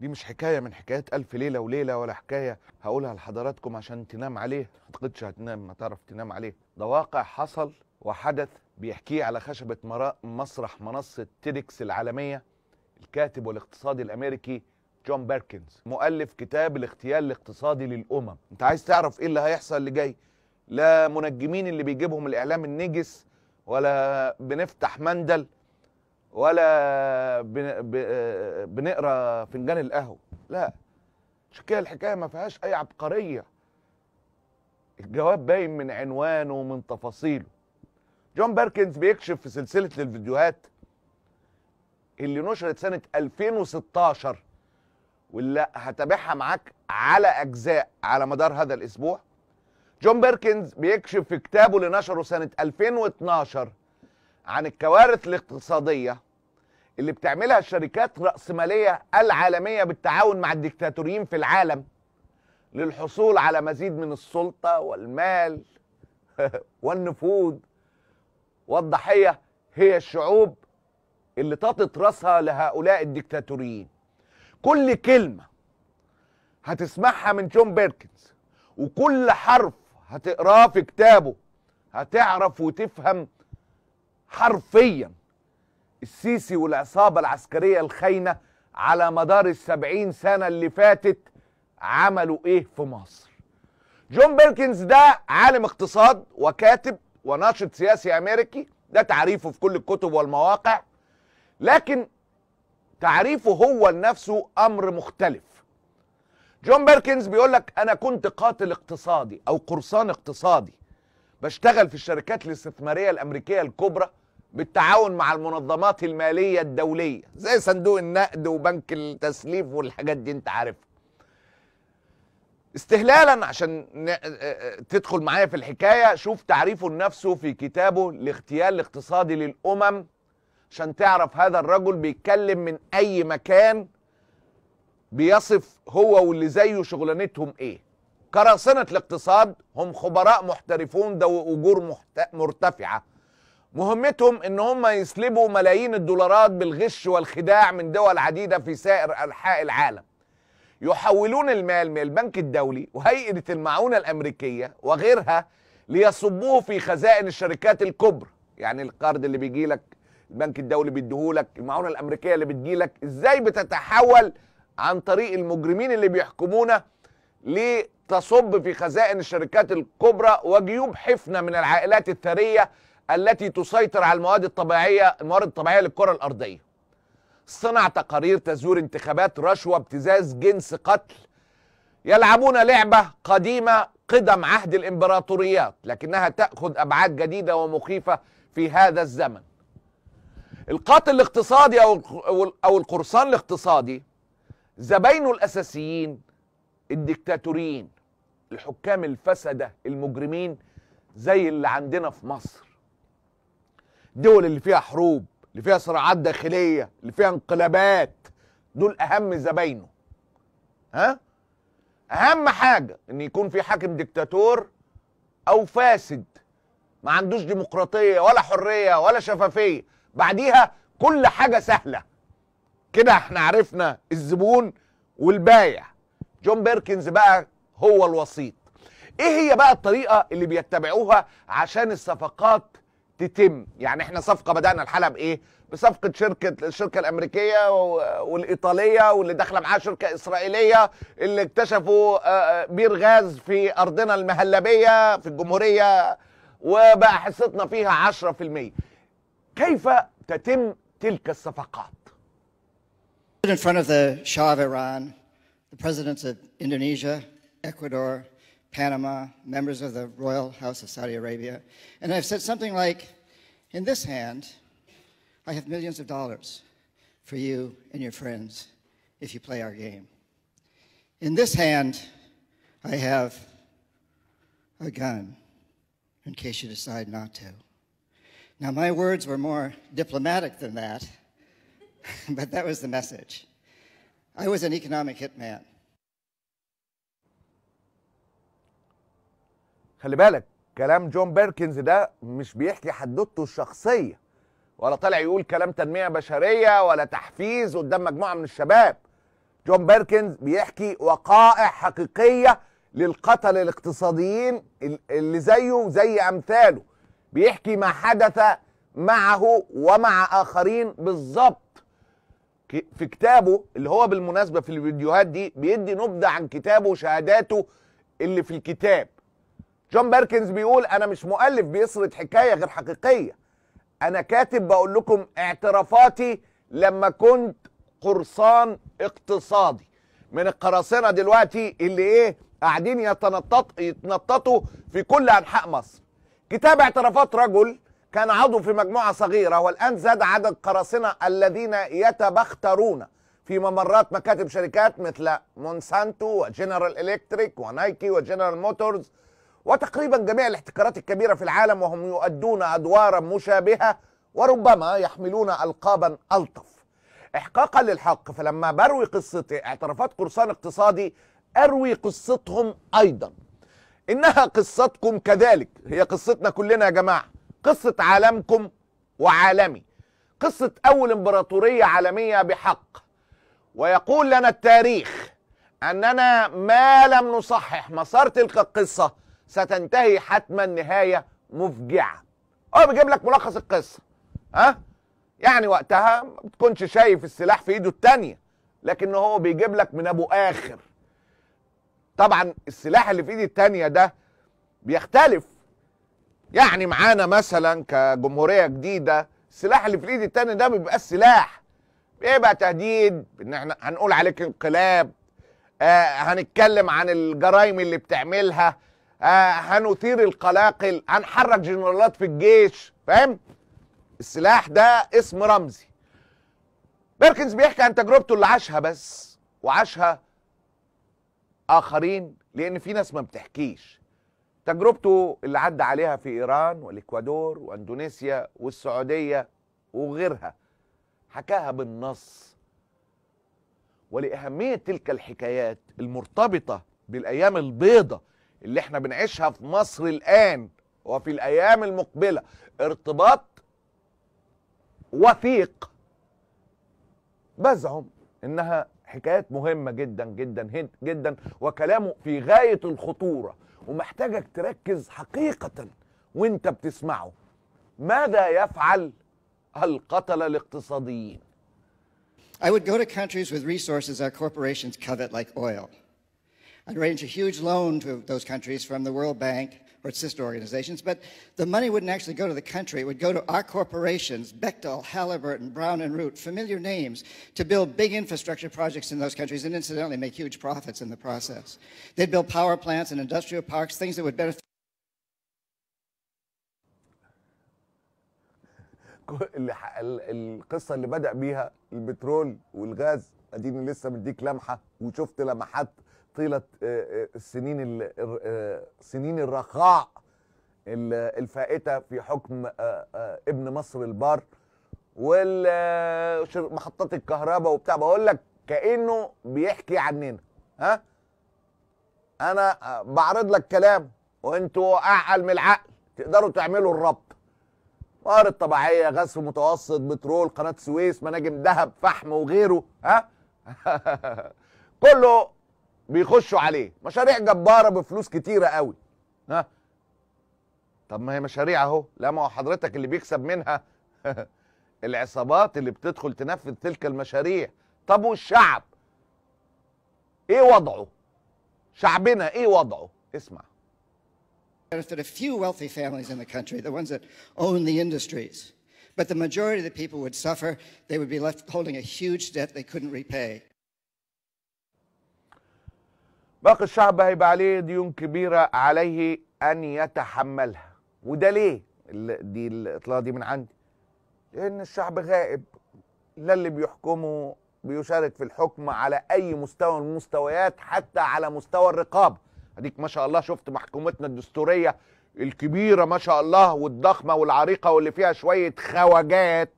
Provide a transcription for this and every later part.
دي مش حكاية من حكايات ألف ليلة وليلة ولا حكاية هقولها لحضراتكم عشان تنام عليه ما أعتقدش هتنام ما تعرف تنام عليه ده واقع حصل وحدث بيحكيه على خشبة مسرح منصة تيدكس العالمية الكاتب والاقتصادي الأمريكي جون بيركنز مؤلف كتاب الاغتيال الاقتصادي للأمم أنت عايز تعرف إيه اللي هيحصل اللي جاي لا منجمين اللي بيجيبهم الإعلام النجس ولا بنفتح مندل ولا بنقرا فنجان القهوه لا عشان كده الحكايه ما فيهاش اي عبقريه الجواب باين من عنوانه ومن تفاصيله جون بيركنز بيكشف في سلسله الفيديوهات اللي نشرت سنه 2016 واللي هتابعها معاك على اجزاء على مدار هذا الاسبوع جون بيركنز بيكشف في كتابه اللي نشره سنه 2012 عن الكوارث الاقتصادية اللي بتعملها الشركات الرأسمالية العالمية بالتعاون مع الدكتاتوريين في العالم للحصول على مزيد من السلطة والمال والنفوذ والضحية هي الشعوب اللي تطت راسها لهؤلاء الدكتاتوريين كل كلمة هتسمعها من جون بيركنز وكل حرف هتقراه في كتابه هتعرف وتفهم حرفيا السيسي والعصابة العسكرية الخاينة على مدار السبعين سنة اللي فاتت عملوا ايه في مصر جون بيركنز ده عالم اقتصاد وكاتب وناشط سياسي امريكي ده تعريفه في كل الكتب والمواقع لكن تعريفه هو لنفسه امر مختلف جون بيركنز بيقول لك انا كنت قاتل اقتصادي او قرصان اقتصادي بشتغل في الشركات الاستثماريه الامريكيه الكبرى بالتعاون مع المنظمات المالية الدولية زي صندوق النقد وبنك التسليف والحاجات دي انت عارفها استهلالا عشان آه، آه، تدخل معايا في الحكاية شوف تعريفه لنفسه في كتابه الاغتيال الاقتصادي للأمم عشان تعرف هذا الرجل بيتكلم من أي مكان بيصف هو واللي زيه شغلانتهم ايه قراصنة الاقتصاد هم خبراء محترفون ذو أجور مرتفعة مهمتهم ان هم يسلبوا ملايين الدولارات بالغش والخداع من دول عديده في سائر انحاء العالم يحولون المال من البنك الدولي وهيئه المعونه الامريكيه وغيرها ليصبوه في خزائن الشركات الكبرى يعني القرض اللي بيجي لك البنك الدولي بيديهولك المعونه الامريكيه اللي بتجيلك ازاي بتتحول عن طريق المجرمين اللي بيحكمونا لتصب في خزائن الشركات الكبرى وجيوب حفنه من العائلات الثريه التي تسيطر على المواد الطبيعيه الموارد الطبيعيه للكره الارضيه صنع تقارير تزوير انتخابات رشوه ابتزاز جنس قتل يلعبون لعبه قديمه قدم عهد الامبراطوريات لكنها تاخذ ابعاد جديده ومخيفه في هذا الزمن القاتل الاقتصادي او او القرصان الاقتصادي زباينه الاساسيين الدكتاتوريين الحكام الفسده المجرمين زي اللي عندنا في مصر دول اللي فيها حروب اللي فيها صراعات داخليه اللي فيها انقلابات دول اهم زباينه ها اهم حاجه ان يكون في حاكم ديكتاتور او فاسد ما عندوش ديمقراطيه ولا حريه ولا شفافيه بعديها كل حاجه سهله كده احنا عرفنا الزبون والبايع جون بيركنز بقى هو الوسيط ايه هي بقى الطريقه اللي بيتبعوها عشان الصفقات تتم يعني احنا صفقه بدانا الحلقه بايه بصفقه شركه الشركه الامريكيه والايطاليه واللي داخله معاها شركه اسرائيليه اللي اكتشفوا آه، آه، بير غاز في ارضنا المهلبيه في الجمهوريه وبقى حصتنا فيها 10% كيف تتم تلك الصفقات In front of the Shah of Iran, the presidents of Indonesia, Ecuador, Panama, members of the Royal House of Saudi Arabia, and I've said something like, in this hand, I have millions of dollars for you and your friends if you play our game. In this hand, I have a gun in case you decide not to. Now, my words were more diplomatic than that, but that was the message. I was an economic hitman. خلي بالك كلام جون بيركنز ده مش بيحكي حدوته الشخصيه ولا طالع يقول كلام تنميه بشريه ولا تحفيز قدام مجموعه من الشباب جون بيركنز بيحكي وقائع حقيقيه للقتل الاقتصاديين اللي زيه زي امثاله بيحكي ما حدث معه ومع اخرين بالظبط في كتابه اللي هو بالمناسبه في الفيديوهات دي بيدي نبذه عن كتابه وشهاداته اللي في الكتاب جون بيركنز بيقول انا مش مؤلف بيسرد حكايه غير حقيقيه انا كاتب بقول لكم اعترافاتي لما كنت قرصان اقتصادي من القراصنه دلوقتي اللي ايه قاعدين يتنطط يتنططوا في كل انحاء مصر كتاب اعترافات رجل كان عضو في مجموعه صغيره والان زاد عدد قراصنه الذين يتبخترون في ممرات مكاتب شركات مثل مونسانتو وجنرال الكتريك ونايكي وجنرال موتورز وتقريبا جميع الاحتكارات الكبيرة في العالم وهم يؤدون أدوارا مشابهة وربما يحملون ألقابا ألطف إحقاقا للحق فلما بروي قصتي اعترافات قرصان اقتصادي أروي قصتهم أيضا إنها قصتكم كذلك هي قصتنا كلنا يا جماعة قصة عالمكم وعالمي قصة أول إمبراطورية عالمية بحق ويقول لنا التاريخ أننا ما لم نصحح مسار تلك القصة ستنتهي حتما نهايه مفجعه هو بيجيب لك ملخص القصه ها يعني وقتها ما بتكونش شايف السلاح في ايده الثانيه لكن هو بيجيب لك من ابو اخر طبعا السلاح اللي في ايده الثانيه ده بيختلف يعني معانا مثلا كجمهوريه جديده السلاح اللي في ايده الثانيه ده بيبقى السلاح بيبقى تهديد ان احنا هنقول عليك انقلاب آه هنتكلم عن الجرائم اللي بتعملها آه، هنثير القلاقل هنحرك جنرالات في الجيش فاهم السلاح ده اسم رمزي بيركنز بيحكي عن تجربته اللي عاشها بس وعاشها اخرين لان في ناس ما بتحكيش تجربته اللي عدى عليها في ايران والاكوادور واندونيسيا والسعوديه وغيرها حكاها بالنص ولاهميه تلك الحكايات المرتبطه بالايام البيضه اللي احنا بنعيشها في مصر الان وفي الايام المقبله ارتباط وثيق بزعم انها حكايات مهمه جدا جدا جدا وكلامه في غايه الخطوره ومحتاجك تركز حقيقه وانت بتسمعه ماذا يفعل القتله الاقتصاديين I would go to countries with resources our corporations covet like oil. arrange a huge loan to those countries from the World Bank or its sister organizations, but the money wouldn't actually go to the country. It would go to our corporations, Bechtel, Halliburton, Brown and Root, familiar names, to build big infrastructure projects in those countries and incidentally make huge profits in the process. They'd build power plants and industrial parks, things that would benefit. القصه اللي بدا بيها البترول والغاز اديني لسه مديك لمحه وشفت لمحات طيله آه، آه، السنين آه، سنين الرخاء الفائته في حكم ابن مصر البار ومحطات الكهرباء وبتاع بقول لك كانه بيحكي عننا ها انا بعرض لك كلام وانتوا اعقل من العقل تقدروا تعملوا الربط موارد طبيعيه غاز متوسط بترول قناه سويس مناجم ذهب فحم وغيره ها كله بيخشوا عليه مشاريع جباره بفلوس كتيره قوي ها طب ما هي مشاريع اهو لا ما هو حضرتك اللي بيكسب منها العصابات اللي بتدخل تنفذ تلك المشاريع طب والشعب ايه وضعه شعبنا ايه وضعه اسمع There are a few wealthy families in the country, the ones that own the industries. But the majority of the people would suffer. They would be left holding a huge debt they couldn't repay. باقي الشعب هيبقى عليه ديون كبيرة عليه أن يتحملها وده ليه دي الإطلاع دي من عندي لأن الشعب غائب لا اللي بيحكمه بيشارك في الحكم على أي مستوى من المستويات حتى على مستوى الرقابة هديك ما شاء الله شفت محكومتنا الدستورية الكبيرة ما شاء الله والضخمة والعريقة واللي فيها شوية خواجات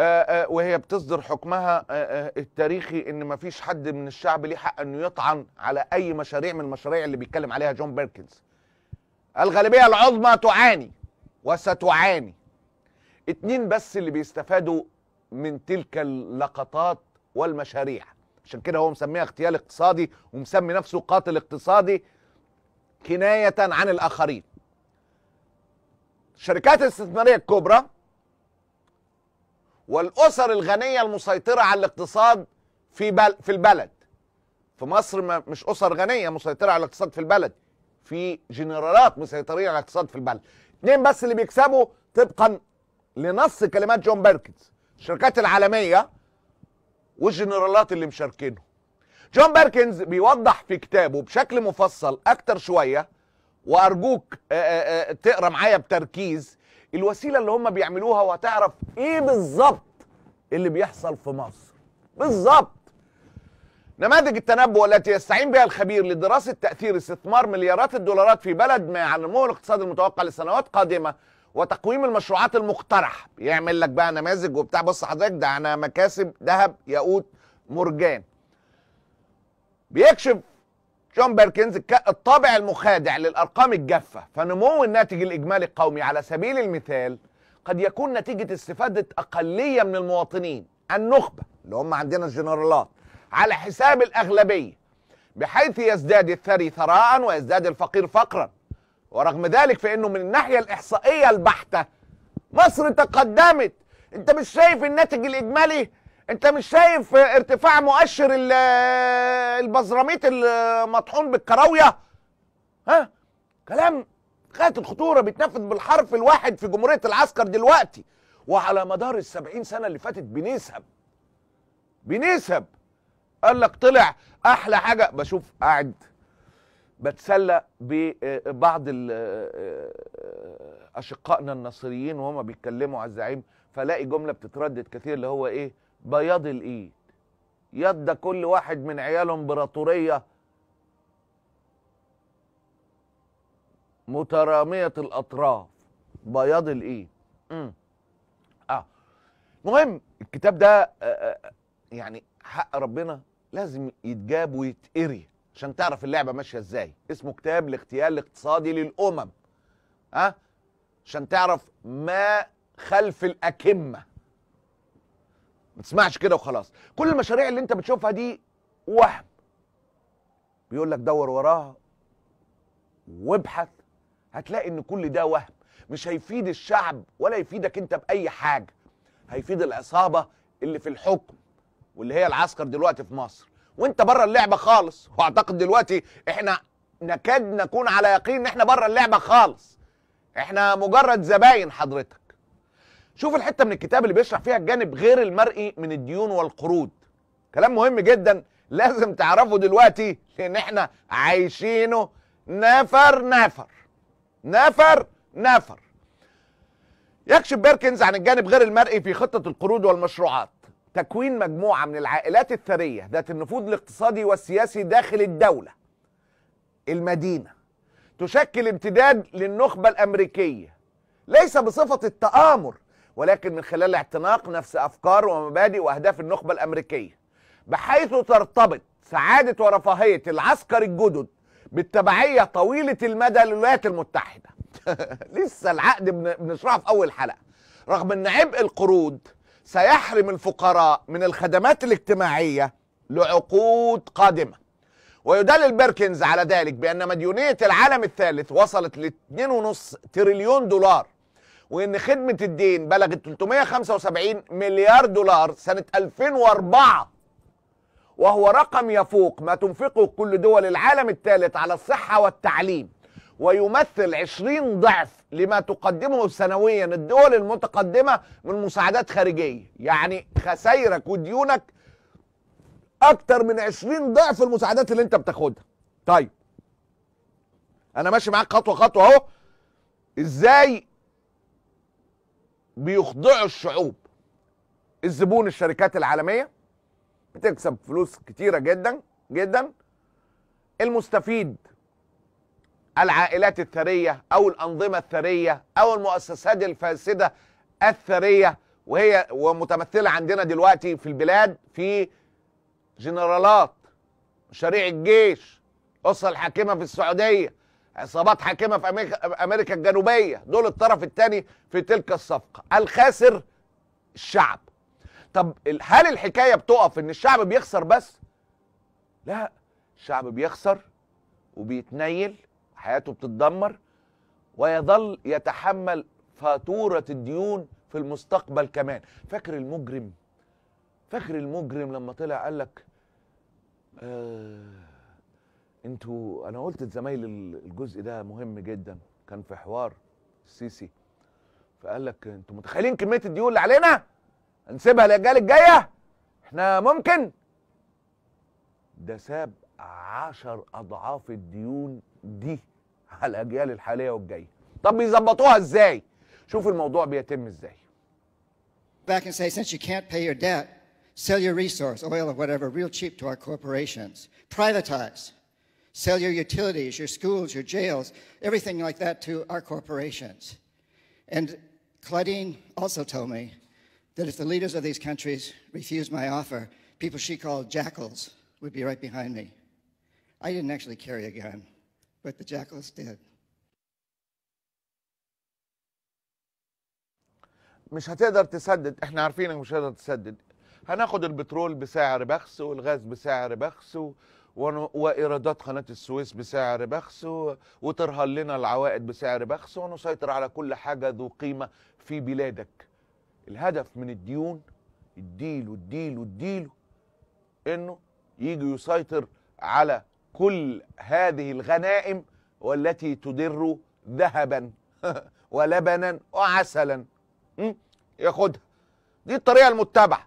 آه، آه، وهي بتصدر حكمها آه، التاريخي ان ما فيش حد من الشعب ليه حق انه يطعن على اي مشاريع من المشاريع اللي بيتكلم عليها جون بيركنز الغالبيه العظمى تعاني وستعاني اتنين بس اللي بيستفادوا من تلك اللقطات والمشاريع عشان كده هو مسميها اغتيال اقتصادي ومسمي نفسه قاتل اقتصادي كناية عن الآخرين الشركات الاستثمارية الكبرى والاسر الغنيه المسيطره على الاقتصاد في بل في البلد في مصر ما مش اسر غنيه مسيطره على الاقتصاد في البلد في جنرالات مسيطرين على الاقتصاد في البلد اتنين بس اللي بيكسبوا طبقا لنص كلمات جون بيركنز الشركات العالميه والجنرالات اللي مشاركينهم جون بيركنز بيوضح في كتابه بشكل مفصل اكتر شويه وارجوك تقرا معايا بتركيز الوسيله اللي هم بيعملوها وهتعرف ايه بالظبط اللي بيحصل في مصر بالظبط نماذج التنبؤ التي يستعين بها الخبير لدراسة تأثير استثمار مليارات الدولارات في بلد ما على نمو الاقتصاد المتوقع لسنوات قادمة وتقويم المشروعات المقترح يعمل لك بقى نماذج وبتاع بص حضرتك ده أنا مكاسب ذهب ياقوت مرجان بيكشف جون بيركنز الطابع المخادع للأرقام الجافة فنمو الناتج الإجمالي القومي على سبيل المثال قد يكون نتيجة استفادة أقلية من المواطنين النخبة اللي هم عندنا الجنرالات على حساب الأغلبية بحيث يزداد الثري ثراء ويزداد الفقير فقرا ورغم ذلك فإنه من الناحية الإحصائية البحتة مصر تقدمت انت مش شايف الناتج الإجمالي انت مش شايف ارتفاع مؤشر البزراميت المطحون بالكراويه ها كلام غايه الخطوره بيتنفذ بالحرف الواحد في جمهوريه العسكر دلوقتي وعلى مدار السبعين سنه اللي فاتت بنسب بنسب قال لك طلع احلى حاجه بشوف قاعد بتسلى ببعض اشقائنا النصريين وهما بيتكلموا على الزعيم فلاقي جمله بتتردد كثير اللي هو ايه بياض الايد يد كل واحد من عياله امبراطوريه متراميه الاطراف بياض الايد امم اه مهم الكتاب ده آه، آه، آه، يعني حق ربنا لازم يتجاب ويتقري عشان تعرف اللعبه ماشيه ازاي اسمه كتاب الاغتيال الاقتصادي للامم ها أه؟ عشان تعرف ما خلف الاكمه ما تسمعش كده وخلاص كل المشاريع اللي انت بتشوفها دي وهم بيقول لك دور وراها وابحث هتلاقي ان كل ده وهم مش هيفيد الشعب ولا يفيدك انت باي حاجه هيفيد العصابه اللي في الحكم واللي هي العسكر دلوقتي في مصر وانت بره اللعبه خالص واعتقد دلوقتي احنا نكاد نكون على يقين ان احنا بره اللعبه خالص احنا مجرد زباين حضرتك شوف الحته من الكتاب اللي بيشرح فيها الجانب غير المرئي من الديون والقروض كلام مهم جدا لازم تعرفه دلوقتي لان احنا عايشينه نفر نفر نفر نفر يكشف بيركنز عن الجانب غير المرئي في خطه القروض والمشروعات تكوين مجموعه من العائلات الثريه ذات النفوذ الاقتصادي والسياسي داخل الدوله المدينه تشكل امتداد للنخبه الامريكيه ليس بصفه التامر ولكن من خلال اعتناق نفس أفكار ومبادئ وأهداف النخبة الأمريكية بحيث ترتبط سعادة ورفاهية العسكر الجدد بالتبعية طويلة المدى للولايات المتحدة لسه العقد بنشرحه في أول حلقة رغم أن عبء القروض سيحرم الفقراء من الخدمات الاجتماعية لعقود قادمة ويدلل بيركنز على ذلك بأن مديونية العالم الثالث وصلت ل 2.5 تريليون دولار وان خدمه الدين بلغت 375 مليار دولار سنه 2004 وهو رقم يفوق ما تنفقه كل دول العالم الثالث على الصحه والتعليم ويمثل 20 ضعف لما تقدمه سنويا الدول المتقدمه من مساعدات خارجيه يعني خسائرك وديونك اكتر من 20 ضعف المساعدات اللي انت بتاخدها طيب انا ماشي معاك خطوه خطوه اهو ازاي بيخضعوا الشعوب الزبون الشركات العالميه بتكسب فلوس كتيره جدا جدا المستفيد العائلات الثريه او الانظمه الثريه او المؤسسات الفاسده الثريه وهي ومتمثله عندنا دلوقتي في البلاد في جنرالات مشاريع الجيش الاسره الحاكمه في السعوديه عصابات حاكمه في امريكا, أمريكا الجنوبيه دول الطرف الثاني في تلك الصفقه الخاسر الشعب طب هل الحكايه بتقف ان الشعب بيخسر بس لا الشعب بيخسر وبيتنيل حياته بتتدمر ويظل يتحمل فاتوره الديون في المستقبل كمان فاكر المجرم فاكر المجرم لما طلع قال لك آه انتوا انا قلت لزمايلي الجزء ده مهم جدا كان في حوار السيسي فقال لك انتوا متخيلين كميه الديون اللي علينا هنسيبها للاجيال الجايه احنا ممكن ده ساب عشر اضعاف الديون دي على الاجيال الحاليه والجايه طب بيظبطوها ازاي شوف الموضوع بيتم ازاي back and say since you can't pay your debt sell your resource oil or whatever real cheap to our corporations privatize sell your utilities, your schools, your jails, everything like that to our corporations. And Claudine also told me that if the leaders of these countries refused my offer, people she called jackals would be right behind me. I didn't actually carry a gun, but the jackals did. مش هتقدر تسدد احنا عارفين انك مش هتقدر تسدد هناخد البترول بسعر بخس والغاز بسعر بخس و... وايرادات قناه السويس بسعر بخس وترهل لنا العوائد بسعر بخس ونسيطر على كل حاجه ذو قيمه في بلادك الهدف من الديون الديل والديل والديل انه يجي يسيطر على كل هذه الغنائم والتي تدر ذهبا ولبنا وعسلا ياخدها دي الطريقه المتبعه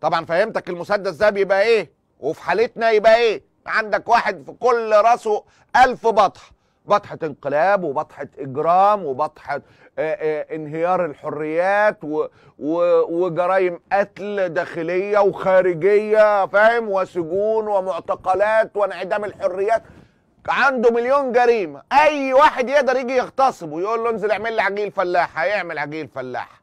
طبعا فهمتك المسدس ده بيبقى ايه وفي حالتنا يبقى ايه عندك واحد في كل راسه ألف بطحه بطحة انقلاب وبطحة إجرام وبطحة آه، آه، انهيار الحريات وجرائم قتل داخلية وخارجية فاهم وسجون ومعتقلات وانعدام الحريات عنده مليون جريمة أي واحد يقدر يجي يغتصب ويقول له انزل اعمل لي عجيل فلاح هيعمل عجيل فلاح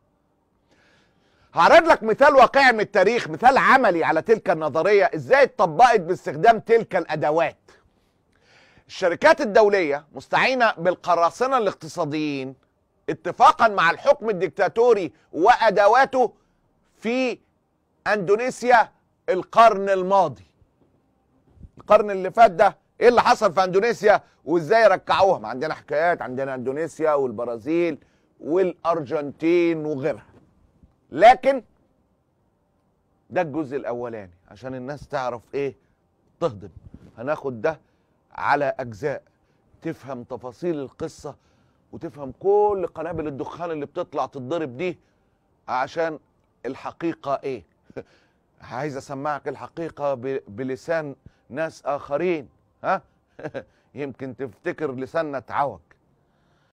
هعرض لك مثال واقعي من التاريخ مثال عملي على تلك النظرية ازاي اتطبقت باستخدام تلك الادوات الشركات الدولية مستعينة بالقراصنة الاقتصاديين اتفاقا مع الحكم الدكتاتوري وادواته في اندونيسيا القرن الماضي القرن اللي فات ده ايه اللي حصل في اندونيسيا وازاي ما عندنا حكايات عندنا اندونيسيا والبرازيل والارجنتين وغيرها لكن ده الجزء الاولاني عشان الناس تعرف ايه تهضم هناخد ده على اجزاء تفهم تفاصيل القصه وتفهم كل قنابل الدخان اللي بتطلع تتضرب دي عشان الحقيقه ايه عايز اسمعك الحقيقه بلسان ناس اخرين ها يمكن تفتكر لساننا اتعوج